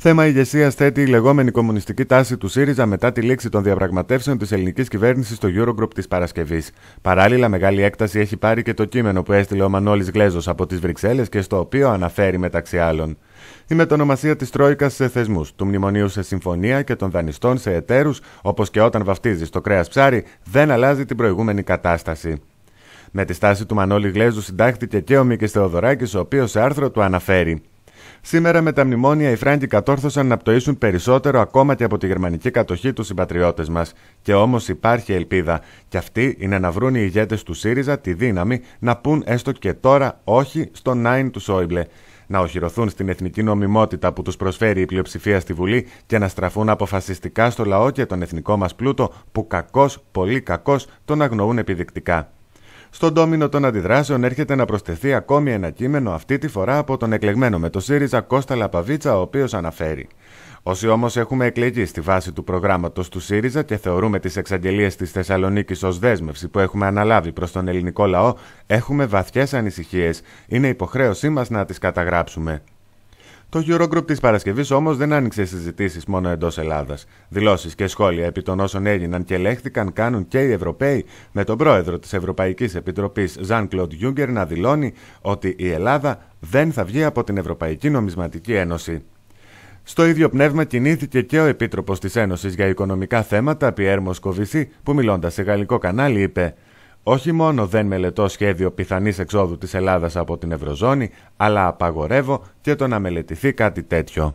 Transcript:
Θέμα ηγεσίας θέτει η λεγόμενη κομμουνιστική τάση του ΣΥΡΙΖΑ μετά τη λήξη των διαπραγματεύσεων της ελληνικής κυβέρνησης στο Eurogroup της Παρασκευής. Παράλληλα, μεγάλη έκταση έχει πάρει και το κείμενο που έστειλε ο Μανώλης Γλέζος από τις Βρυξέλλες και στο οποίο αναφέρει μεταξύ άλλων. Η μετονομασία της Τρόικας σε θεσμούς, του μνημονίου σε συμφωνία και των δανειστών σε εταίρους, όπως και όταν βαφτίζει το κρέας ψάρι, δεν αλλάζει την προηγούμενη κατάσταση. Με τη στάση του Μανώλη Γλέζου συντάχθηκε και ο Μίκης Θεοδωράκης, ο οποίος σε άρθρο του αναφέρει. Σήμερα με τα μνημόνια οι Φράγκοι κατόρθωσαν να πτωίσουν περισσότερο ακόμα και από τη γερμανική κατοχή τους συμπατριώτες μας. Και όμως υπάρχει ελπίδα. Και αυτή είναι να βρουν οι ηγέτες του ΣΥΡΙΖΑ τη δύναμη να πούν έστω και τώρα όχι στο Νάιν του Σόιμπλε να οχυρωθούν στην εθνική νομιμότητα που τους προσφέρει η πλειοψηφία στη Βουλή και να στραφούν αποφασιστικά στο λαό και τον εθνικό μας πλούτο που κακώ, πολύ κακώ, τον αγνοούν επιδεικτικά. Στον τόμινο των αντιδράσεων έρχεται να προσθεθεί ακόμη ένα κείμενο, αυτή τη φορά από τον εκλεγμένο με το ΣΥΡΙΖΑ Κώστα Λαπαβίτσα, ο οποίος αναφέρει. Όσοι όμως έχουμε εκλεγεί στη βάση του προγράμματος του ΣΥΡΙΖΑ και θεωρούμε τις εξαγγελίες της Θεσσαλονίκης ως δέσμευση που έχουμε αναλάβει προς τον ελληνικό λαό, έχουμε βαθιές ανησυχίες. Είναι υποχρέωσή μας να τις καταγράψουμε. Το Eurogroup της Παρασκευής όμως δεν άνοιξε συζητήσεις μόνο εντός Ελλάδας. Δηλώσεις και σχόλια επί των όσων έγιναν και ελέγχθηκαν κάνουν και οι Ευρωπαίοι, με τον πρόεδρο της Ευρωπαϊκής Επιτροπής, Ζαν Κλοντ Γιούγκερ, να δηλώνει ότι η Ελλάδα δεν θα βγει από την Ευρωπαϊκή Νομισματική Ένωση. Στο ίδιο πνεύμα κινήθηκε και ο Επίτροπος της Ένωσης για Οικονομικά Θέματα, Πιέρ Μοσκοβισή, που μιλώντας σε γαλλικό κανάλι είπε: όχι μόνο δεν μελετώ σχέδιο πιθανής εξόδου της Ελλάδας από την Ευρωζώνη, αλλά απαγορεύω και το να μελετηθεί κάτι τέτοιο.